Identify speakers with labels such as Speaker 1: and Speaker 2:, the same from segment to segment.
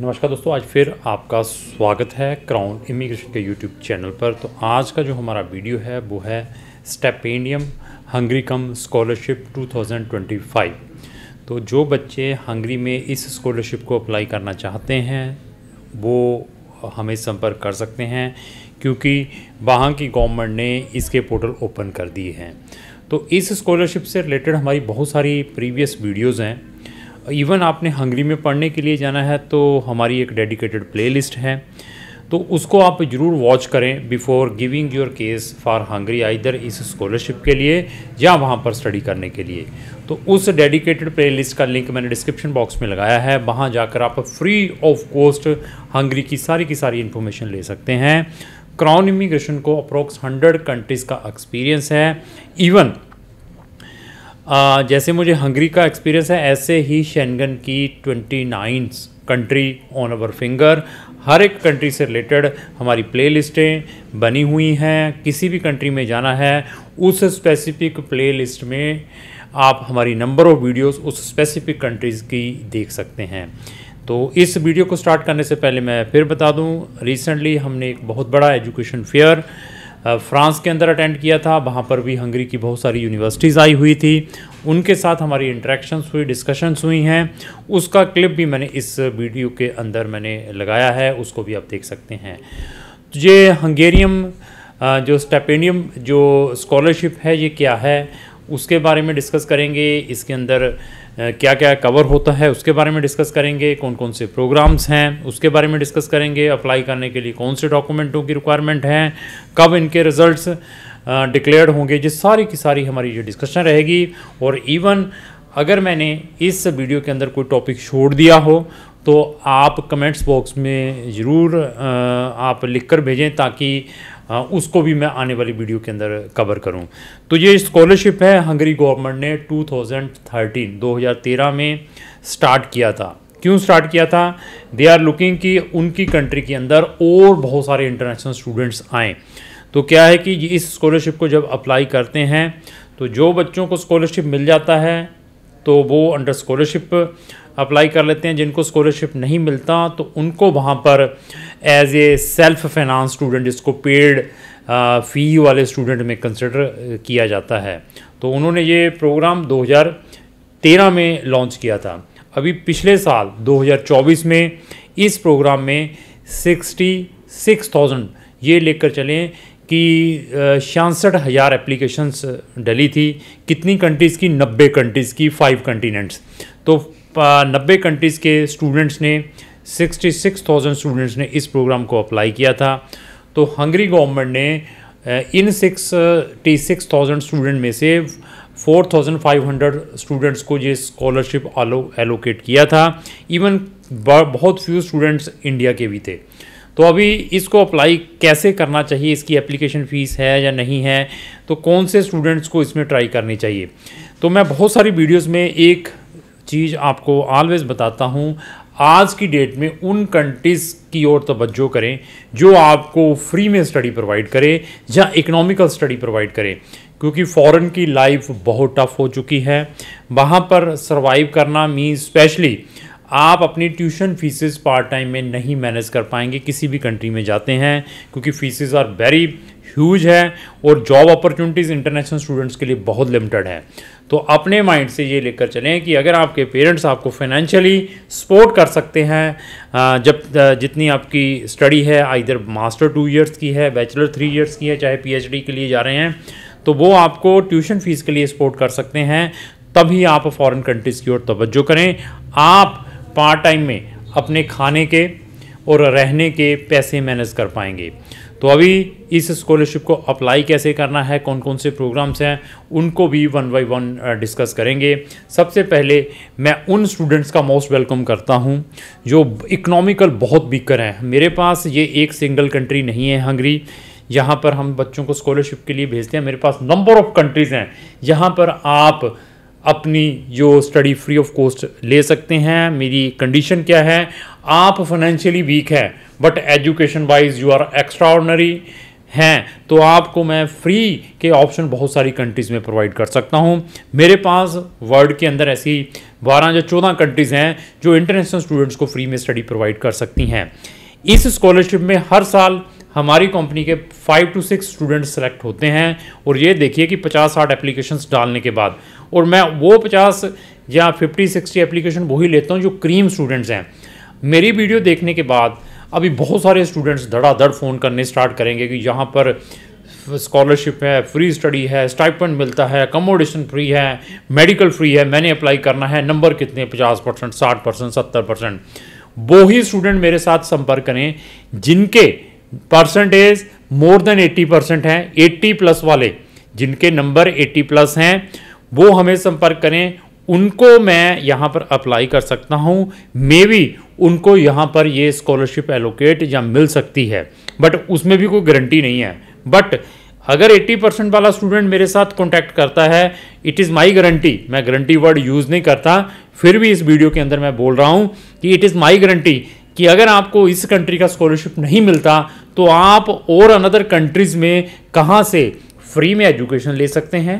Speaker 1: नमस्कार दोस्तों आज फिर आपका स्वागत है क्राउन इमिग्रेशन के यूट्यूब चैनल पर तो आज का जो हमारा वीडियो है वो है स्टेपेंडियम हंगरी कम स्कॉलरशिप 2025 तो जो बच्चे हंगरी में इस स्कॉलरशिप को अप्लाई करना चाहते हैं वो हमें संपर्क कर सकते हैं क्योंकि वहाँ की गवर्नमेंट ने इसके पोर्टल ओपन कर दिए हैं तो इस स्कॉलरशिप से रिलेटेड हमारी बहुत सारी प्रीवियस वीडियोज़ हैं इवन आपने हंगरी में पढ़ने के लिए जाना है तो हमारी एक डेडिकेटेड प्लेलिस्ट है तो उसको आप ज़रूर वॉच करें before giving your case for Hungary either इस स्कॉलरशिप के लिए या वहाँ पर स्टडी करने के लिए तो उस डेडिकेटेड प्लेलिस्ट का लिंक मैंने डिस्क्रिप्शन बॉक्स में लगाया है वहाँ जाकर आप फ्री ऑफ कॉस्ट हंगरी की सारी की सारी इन्फॉर्मेशन ले सकते हैं क्राउन इमिग्रेशन को अप्रोक्स हंड्रेड कंट्रीज़ का एक्सपीरियंस है इवन आ, जैसे मुझे हंगरी का एक्सपीरियंस है ऐसे ही शेंगन की twenty nine country on our finger हर एक कंट्री से रिलेटेड हमारी प्ले लिस्टें बनी हुई हैं किसी भी कंट्री में जाना है उस स्पेसिफिक प्ले लिस्ट में आप हमारी नंबर ऑफ़ वीडियोस उस स्पेसिफिक कंट्रीज़ की देख सकते हैं तो इस वीडियो को स्टार्ट करने से पहले मैं फिर बता दूं रिसेंटली हमने एक बहुत बड़ा एजुकेशन फेयर फ्रांस के अंदर अटेंड किया था वहाँ पर भी हंगरी की बहुत सारी यूनिवर्सिटीज़ आई हुई थी उनके साथ हमारी इंट्रैक्शंस हुई डिस्कशंस हुई हैं उसका क्लिप भी मैंने इस वीडियो के अंदर मैंने लगाया है उसको भी आप देख सकते हैं तो ये हंगेरियम जो स्टेपेनियम जो स्कॉलरशिप है ये क्या है उसके बारे में डिस्कस करेंगे इसके अंदर क्या क्या कवर होता है उसके बारे में डिस्कस करेंगे कौन कौन से प्रोग्राम्स हैं उसके बारे में डिस्कस करेंगे अप्लाई करने के लिए कौन से डॉक्यूमेंटों की रिक्वायरमेंट हैं कब इनके रिजल्ट्स डिक्लेयर्ड होंगे ये सारी की सारी हमारी ये डिस्कशन रहेगी और इवन अगर मैंने इस वीडियो के अंदर कोई टॉपिक छोड़ दिया हो तो आप कमेंट्स बॉक्स में ज़रूर आप लिख भेजें ताकि हाँ, उसको भी मैं आने वाली वीडियो के अंदर कवर करूँ तो ये स्कॉलरशिप है हंगरी गवर्नमेंट ने 2013 2013 में स्टार्ट किया था क्यों स्टार्ट किया था दे आर लुकिंग कि उनकी कंट्री के अंदर और बहुत सारे इंटरनेशनल स्टूडेंट्स आएँ तो क्या है कि इस स्कॉलरशिप को जब अप्लाई करते हैं तो जो बच्चों को स्कॉलरशिप मिल जाता है तो वो अंडर स्कॉलरशिप अप्लाई कर लेते हैं जिनको स्कॉलरशिप नहीं मिलता तो उनको वहाँ पर as a self finance student जिसको पेड फ़ी वाले स्टूडेंट में कंसिडर किया जाता है तो उन्होंने ये प्रोग्राम 2013 में लॉन्च किया था अभी पिछले साल 2024 में इस प्रोग्राम में सिक्सटी सिक्स थाउजेंड ये लेकर चलें कि छियासठ हज़ार एप्लीकेशंस डली थी कितनी कंट्रीज़ की नब्बे कंट्रीज़ की फाइव कंटिनेंट्स तो नब्बे कंट्रीज़ के स्टूडेंट्स ने 66,000 स्टूडेंट्स ने इस प्रोग्राम को अप्लाई किया था तो हंगरी गवर्नमेंट ने इन sixty six thousand student में से four thousand five hundred students को ये स्कॉलरशिप एलोकेट किया था इवन बहुत फ्यू स्टूडेंट्स इंडिया के भी थे तो अभी इसको अप्लाई कैसे करना चाहिए इसकी एप्लीकेशन फ़ीस है या नहीं है तो कौन से स्टूडेंट्स को इसमें ट्राई करनी चाहिए तो मैं बहुत सारी वीडियोज़ में एक चीज़ आपको ऑलवेज़ बताता हूँ आज की डेट में उन कंट्रीज़ की ओर तवज्जो करें जो आपको फ्री में स्टडी प्रोवाइड करे या इकोनॉमिकल स्टडी प्रोवाइड करे क्योंकि फ़ॉरन की लाइफ बहुत टफ़ हो चुकी है वहाँ पर सर्वाइव करना मीन स्पेशली आप अपनी ट्यूशन फीसेस पार्ट टाइम में नहीं मैनेज कर पाएंगे किसी भी कंट्री में जाते हैं क्योंकि फीसेस आर वेरी ह्यूज है और जॉब अपॉर्चुनिटीज़ इंटरनेशनल स्टूडेंट्स के लिए बहुत लिमिटेड है तो अपने माइंड से ये लेकर चलें कि अगर आपके पेरेंट्स आपको फाइनेंशियली सपोर्ट कर सकते हैं जब जितनी आपकी स्टडी है इधर मास्टर टू इयर्स की है बैचलर थ्री इयर्स की है चाहे पीएचडी के लिए जा रहे हैं तो वो आपको ट्यूशन फीस के लिए सपोर्ट कर सकते हैं तभी आप फॉरेन कंट्रीज़ की ओर तोज्जो करें आप पार्ट टाइम में अपने खाने के और रहने के पैसे मैनेज कर पाएंगे तो अभी इस स्कॉलरशिप को अप्लाई कैसे करना है कौन कौन से प्रोग्राम्स हैं उनको भी वन बाई वन डिस्कस करेंगे सबसे पहले मैं उन स्टूडेंट्स का मोस्ट वेलकम करता हूं जो इकोनॉमिकल बहुत बीकर हैं मेरे पास ये एक सिंगल कंट्री नहीं है हंगरी यहाँ पर हम बच्चों को स्कॉलरशिप के लिए भेजते हैं मेरे पास नंबर ऑफ़ कंट्रीज़ हैं यहाँ पर आप अपनी जो स्टडी फ्री ऑफ कॉस्ट ले सकते हैं मेरी कंडीशन क्या है आप फाइनेंशियली वीक है but education wise you are extraordinary हैं तो आपको मैं फ्री के ऑप्शन बहुत सारी कंट्रीज़ में प्रोवाइड कर सकता हूं मेरे पास वर्ल्ड के अंदर ऐसी बारह या चौदह कंट्रीज़ हैं जो इंटरनेशनल स्टूडेंट्स को फ्री में स्टडी प्रोवाइड कर सकती हैं इस स्कॉलरशिप में हर साल हमारी कंपनी के five to six students select होते हैं और ये देखिए कि पचास साठ एप्लीकेशन डालने के बाद और मैं वो पचास या फिफ्टी सिक्सटी एप्लीकेशन वही लेता हूँ जो क्रीम स्टूडेंट्स हैं मेरी वीडियो देखने के बाद अभी बहुत सारे स्टूडेंट्स धड़ाधड़ फ़ोन करने स्टार्ट करेंगे कि यहाँ पर स्कॉलरशिप है फ्री स्टडी है स्टाइपेंड मिलता है अकोमोडेशन फ्री है मेडिकल फ्री है मैंने अप्लाई करना है नंबर कितने पचास परसेंट साठ परसेंट सत्तर परसेंट वो ही स्टूडेंट मेरे साथ संपर्क करें जिनके percentage more than eighty percent हैं एट्टी प्लस वाले जिनके नंबर एट्टी प्लस हैं वो हमें संपर्क करें उनको मैं यहाँ पर अप्लाई कर सकता हूँ मे बी उनको यहाँ पर ये स्कॉलरशिप एलोकेट या मिल सकती है बट उसमें भी कोई गारंटी नहीं है बट अगर 80 परसेंट वाला स्टूडेंट मेरे साथ कांटेक्ट करता है इट इज़ माय गारंटी मैं गारंटी वर्ड यूज़ नहीं करता फिर भी इस वीडियो के अंदर मैं बोल रहा हूँ कि इट इज़ माय गारंटी कि अगर आपको इस कंट्री का स्कॉलरशिप नहीं मिलता तो आप और अनदर कंट्रीज़ में कहाँ से फ्री में एजुकेशन ले सकते हैं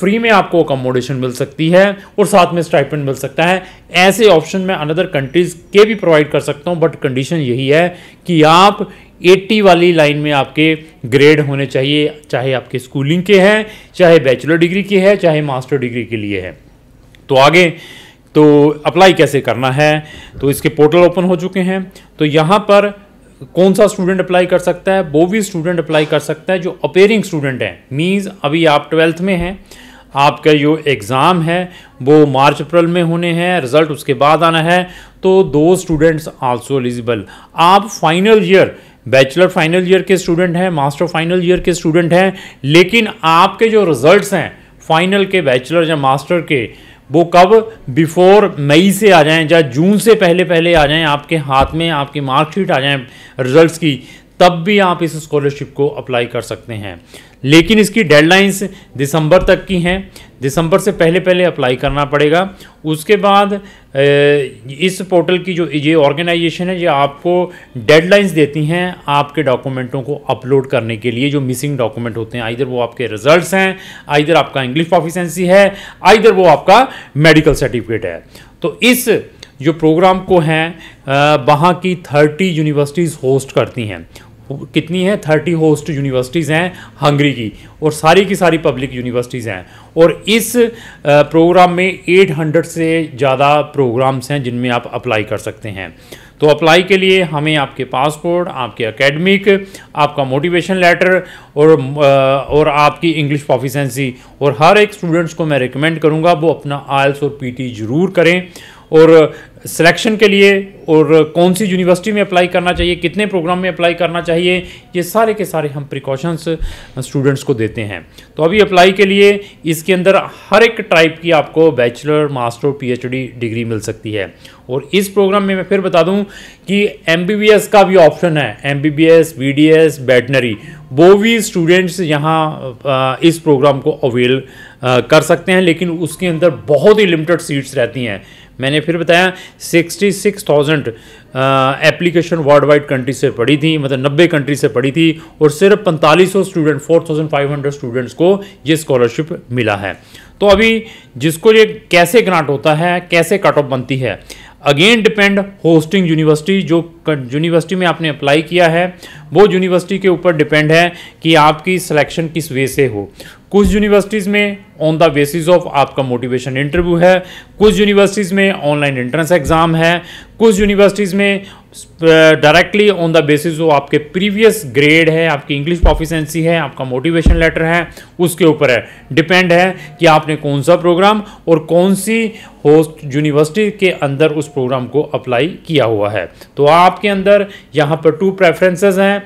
Speaker 1: फ्री में आपको अकोमोडेशन मिल सकती है और साथ में स्टाइपेंड मिल सकता है ऐसे ऑप्शन मैं अनदर कंट्रीज़ के भी प्रोवाइड कर सकता हूँ बट कंडीशन यही है कि आप 80 वाली लाइन में आपके ग्रेड होने चाहिए चाहे आपके स्कूलिंग के हैं चाहे बैचलर डिग्री के हैं चाहे मास्टर डिग्री के लिए है तो आगे तो अप्लाई कैसे करना है तो इसके पोर्टल ओपन हो चुके हैं तो यहाँ पर कौन सा स्टूडेंट अप्लाई कर सकता है वो भी स्टूडेंट अप्लाई कर सकता है जो अपेयरिंग स्टूडेंट हैं मीन्स अभी आप ट्वेल्थ में हैं आपका जो एग्ज़ाम है वो मार्च अप्रैल में होने हैं रिज़ल्ट उसके बाद आना है तो दो स्टूडेंट्स आल्सो एलिजिबल आप final year bachelor final year के स्टूडेंट हैं मास्टर फाइनल ईयर के स्टूडेंट हैं लेकिन आपके जो रिज़ल्ट हैं फाइनल के बैचलर या मास्टर के वो कब बिफोर मई से आ जाएं या जून से पहले पहले आ जाएं आपके हाथ में आपकी मार्कशीट आ जाएं रिजल्ट्स की तब भी आप इस स्कॉलरशिप को अप्लाई कर सकते हैं लेकिन इसकी डेडलाइंस दिसंबर तक की हैं दिसंबर से पहले पहले अप्लाई करना पड़ेगा उसके बाद इस पोर्टल की जो ये ऑर्गेनाइजेशन है ये आपको डेडलाइंस देती हैं आपके डॉक्यूमेंटों को अपलोड करने के लिए जो मिसिंग डॉक्यूमेंट होते हैं आइधर वो आपके रिजल्ट्स हैं आइधर आपका इंग्लिश प्रोफिशेंसी है आइधर वो आपका मेडिकल सर्टिफिकेट है तो इस जो प्रोग्राम को हैं वहाँ की थर्टी यूनिवर्सिटीज़ होस्ट करती हैं कितनी हैं थर्टी होस्ट यूनिवर्सिटीज़ हैं हंगरी की और सारी की सारी पब्लिक यूनिवर्सिटीज़ हैं और इस प्रोग्राम में एट हंड्रेड से ज़्यादा प्रोग्राम्स हैं जिनमें आप अप्लाई कर सकते हैं तो अप्लाई के लिए हमें आपके पासपोर्ट आपके एकेडमिक आपका मोटिवेशन लेटर और और आपकी इंग्लिश प्रोफिशेंसी और हर एक स्टूडेंट्स को मैं रिकमेंड करूँगा वो अपना आयल्स और पी ज़रूर करें और सिलेक्शन के लिए और कौन सी यूनिवर्सिटी में अप्लाई करना चाहिए कितने प्रोग्राम में अप्लाई करना चाहिए ये सारे के सारे हम प्रिकॉशंस स्टूडेंट्स को देते हैं तो अभी अप्लाई के लिए इसके अंदर हर एक टाइप की आपको बैचलर मास्टर पीएचडी डिग्री मिल सकती है और इस प्रोग्राम में मैं फिर बता दूं कि एम का भी ऑप्शन है एम बी बी एस वो भी स्टूडेंट्स यहाँ इस प्रोग्राम को अवेल कर सकते हैं लेकिन उसके अंदर बहुत ही लिमिटेड सीट्स रहती हैं मैंने फिर बताया sixty six thousand application world wide country से पढ़ी थी मतलब नब्बे कंट्री से पढ़ी थी और सिर्फ 4500 student four thousand five hundred students को ये स्कॉलरशिप मिला है तो अभी जिसको ये कैसे ग्रांट होता है कैसे कट ऑफ बनती है अगेन डिपेंड होस्टिंग यूनिवर्सिटी जो यूनिवर्सिटी में आपने अप्लाई किया है वो यूनिवर्सिटी के ऊपर डिपेंड है कि आपकी सिलेक्शन किस वे से हो कुछ यूनिवर्सिटीज़ में ऑन द बेसिस ऑफ आपका मोटिवेशन इंटरव्यू है कुछ यूनिवर्सिटीज़ में ऑनलाइन एंट्रेंस एग्ज़ाम है कुछ यूनिवर्सिटीज़ में directly on the basis of आपके प्रीवियस ग्रेड है आपकी इंग्लिश प्रोफिशेंसी है आपका मोटिवेशन लेटर है उसके ऊपर है डिपेंड है कि आपने कौन सा प्रोग्राम और कौन सी होस्ट यूनिवर्सिटी के अंदर उस प्रोग्राम को अप्लाई किया हुआ है तो आप आपके अंदर यहाँ पर टू प्रेफरेंसेस हैं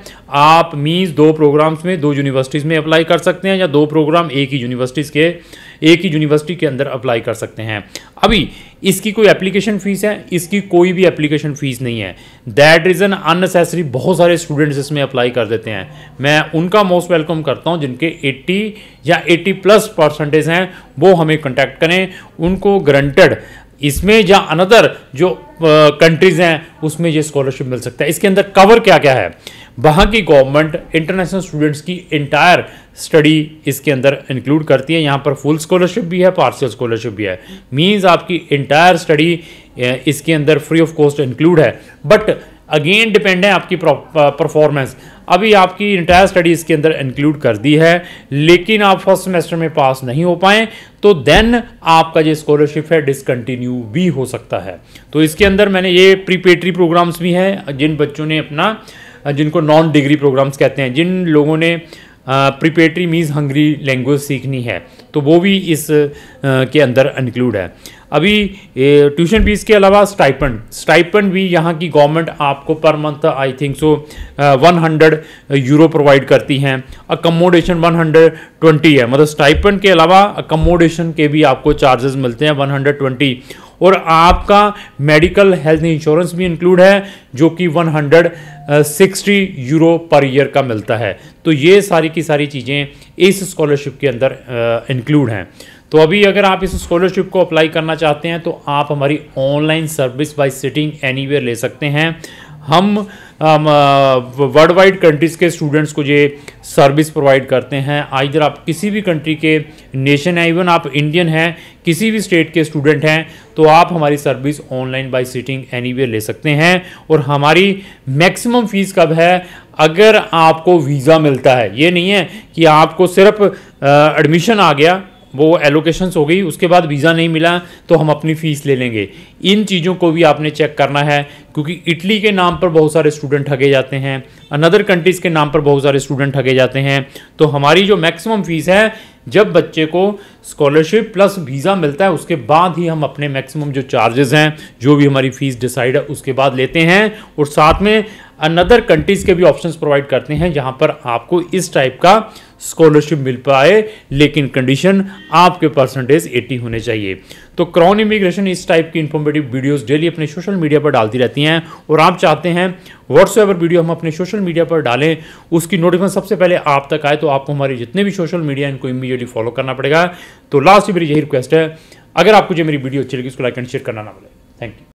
Speaker 1: आप मीन्स दो प्रोग्राम्स में दो यूनिवर्सिटीज़ में अप्लाई कर सकते हैं या दो प्रोग्राम एक ही यूनिवर्सिटीज़ के एक ही यूनिवर्सिटी के अंदर अप्लाई कर सकते हैं अभी इसकी कोई एप्लीकेशन फ़ीस है इसकी कोई भी एप्लीकेशन फ़ीस नहीं है दैट इज़ एन अननेसेसरी बहुत सारे स्टूडेंट्स इसमें अप्लाई कर देते हैं मैं उनका मोस्ट वेलकम करता हूं जिनके 80 या 80 प्लस परसेंटेज हैं वो हमें कंटेक्ट करें उनको ग्रंटेड इसमें या अनदर जो कंट्रीज़ हैं उसमें ये स्कॉलरशिप मिल सकता है इसके अंदर कवर क्या क्या है वहाँ की गवर्नमेंट इंटरनेशनल स्टूडेंट्स की इंटायर स्टडी इसके अंदर इंक्लूड करती है यहाँ पर फुल स्कॉलरशिप भी है पार्शियल स्कॉलरशिप भी है मींस आपकी इंटायर स्टडी इसके अंदर फ्री ऑफ कॉस्ट इंक्लूड है बट अगेन डिपेंड है आपकी परफॉर्मेंस uh, अभी आपकी इंटायर स्टडी इसके अंदर इंक्लूड कर दी है लेकिन आप फर्स्ट सेमेस्टर में पास नहीं हो पाए तो देन आपका जो स्कॉलरशिप है डिसकंटिन्यू भी हो सकता है तो इसके अंदर मैंने ये प्रीपेटरी प्रोग्राम्स भी हैं जिन बच्चों ने अपना जिनको नॉन डिग्री प्रोग्राम्स कहते हैं जिन लोगों ने प्रिपेटरी मीन्स हंगरी लैंग्वेज सीखनी है तो वो भी इस के अंदर इंक्लूड है अभी ट्यूशन फीस के अलावा स्टाइपन स्टाइपन भी यहाँ की गवर्नमेंट आपको per month I think so 100 euro provide करती हैं अकोमोडेशन 120 है मतलब स्टाइपन के अलावा अकोमोडेशन के भी आपको चार्जेस मिलते हैं 120 और आपका मेडिकल हेल्थ इंश्योरेंस भी इंक्लूड है जो कि 160 यूरो पर ईयर का मिलता है तो ये सारी की सारी चीज़ें इस स्कॉलरशिप के अंदर इंक्लूड हैं तो अभी अगर आप इस स्कॉलरशिप को अप्लाई करना चाहते हैं तो आप हमारी online service by sitting anywhere ले सकते हैं हम वर्ल्ड वाइड कंट्रीज़ के स्टूडेंट्स को ये सर्विस प्रोवाइड करते हैं आइर आप किसी भी कंट्री के नेशन हैं इवन आप इंडियन हैं किसी भी स्टेट के स्टूडेंट हैं तो आप हमारी service online by sitting anywhere ले सकते हैं और हमारी मैक्सिमम फीस कब है अगर आपको वीज़ा मिलता है ये नहीं है कि आपको सिर्फ एडमिशन आ गया वो एलोकेशंस हो गई उसके बाद वीज़ा नहीं मिला तो हम अपनी फ़ीस ले लेंगे इन चीज़ों को भी आपने चेक करना है क्योंकि इटली के नाम पर बहुत सारे स्टूडेंट ठगे जाते हैं अनदर कंट्रीज़ के नाम पर बहुत सारे स्टूडेंट ठगे जाते हैं तो हमारी जो मैक्सिमम फ़ीस है जब बच्चे को स्कॉलरशिप प्लस वीज़ा मिलता है उसके बाद ही हम अपने मैक्सिमम जो चार्जेस हैं जो भी हमारी फ़ीस डिसाइड है उसके बाद लेते हैं और साथ में अनदर कंट्रीज़ के भी ऑप्शंस प्रोवाइड करते हैं जहाँ पर आपको इस टाइप का स्कॉलरशिप मिल पाए लेकिन कंडीशन आपके परसेंटेज 80 होने चाहिए तो क्राउन इमिग्रेशन इस टाइप की इन्फॉर्मेटिव वीडियोस डेली अपने सोशल मीडिया पर डालती रहती हैं और आप चाहते हैं व्हाट्सएवर वीडियो हम अपने सोशल मीडिया पर डालें उसकी नोटिफिकेशन सबसे पहले आप तक आए तो आपको हमारे जितने भी सोशल मीडिया इनको इमीडिएटली फॉलो करना पड़ेगा तो लास्ट मेरी यही रिक्वेस्ट है अगर आपको जो मेरी वीडियो अच्छी लगी उसको लाइक एंड शेयर करना ना मिले थैंक यू